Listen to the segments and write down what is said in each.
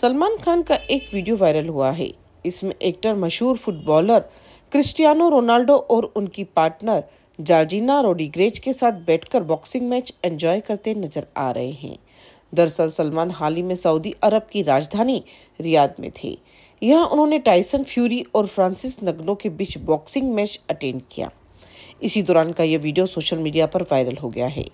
सलमान खान का एक video viral हुआ है इसमें एक्टर मशहूर फुटबॉलर क्रिस्टियानो रोनाल्डो और उनकी पार्टनर जार्जिना रोडिग्रेज के साथ बैठकर बॉक्सिंग मैच एंजॉय करते नजर आ रहे हैं दरअसल सलमान हाल ही में सऊदी अरब की राजधानी रियाद में थे यहाँ उन्होंने टाइसन फ्यूरी और फ्रांसिस नगनो के बीच बॉक्सिंग मैच अटेंड किया इसी दौरान का यह वीडियो सोशल मीडिया पर वायरल हो गया है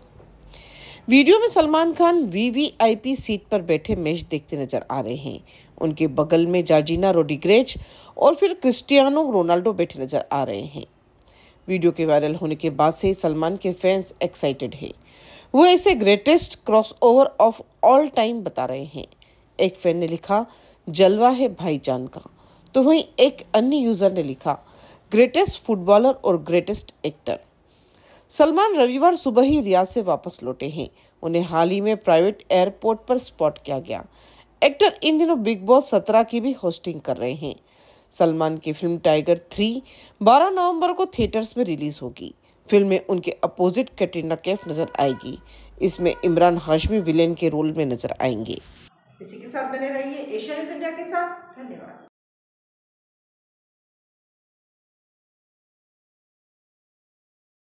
वीडियो में सलमान खान वीवीआईपी सीट पर बैठे मैच देखते नजर आ रहे हैं उनके बगल में जार्जिना रोडिग्रेज और फिर क्रिस्टियानो रोनाल्डो बैठे नजर आ रहे हैं वीडियो के वायरल होने के बाद से सलमान के फैंस एक्साइटेड हैं वो इसे greatest crossover of all time बता रहे हैं एक फैन ने लिखा जलवा है भाईजान का तो वहीं एक अन्य यूजर ने लिखा ग्रेटेस्ट फुटबॉलर और ग्रेटेस्ट एक्टर सलमान रविवार सुबह ही रियाज से वापस लौटे हैं उन्हें हाल ही में प्राइवेट एयरपोर्ट पर स्पॉट किया गया एक्टर इन दिनों बिग बॉस सत्रह की भी होस्टिंग कर रहे हैं सलमान की फिल्म टाइगर थ्री बारह नवम्बर को थिएटर्स में रिलीज होगी फिल्म में उनके अपोजिट कैटरीना कैफ नजर आएगी इसमें इमरान हाशमी विलेन के रोल में नजर आएंगे इसी के साथ बने रहिए एशियन इंडिया के साथ धन्यवाद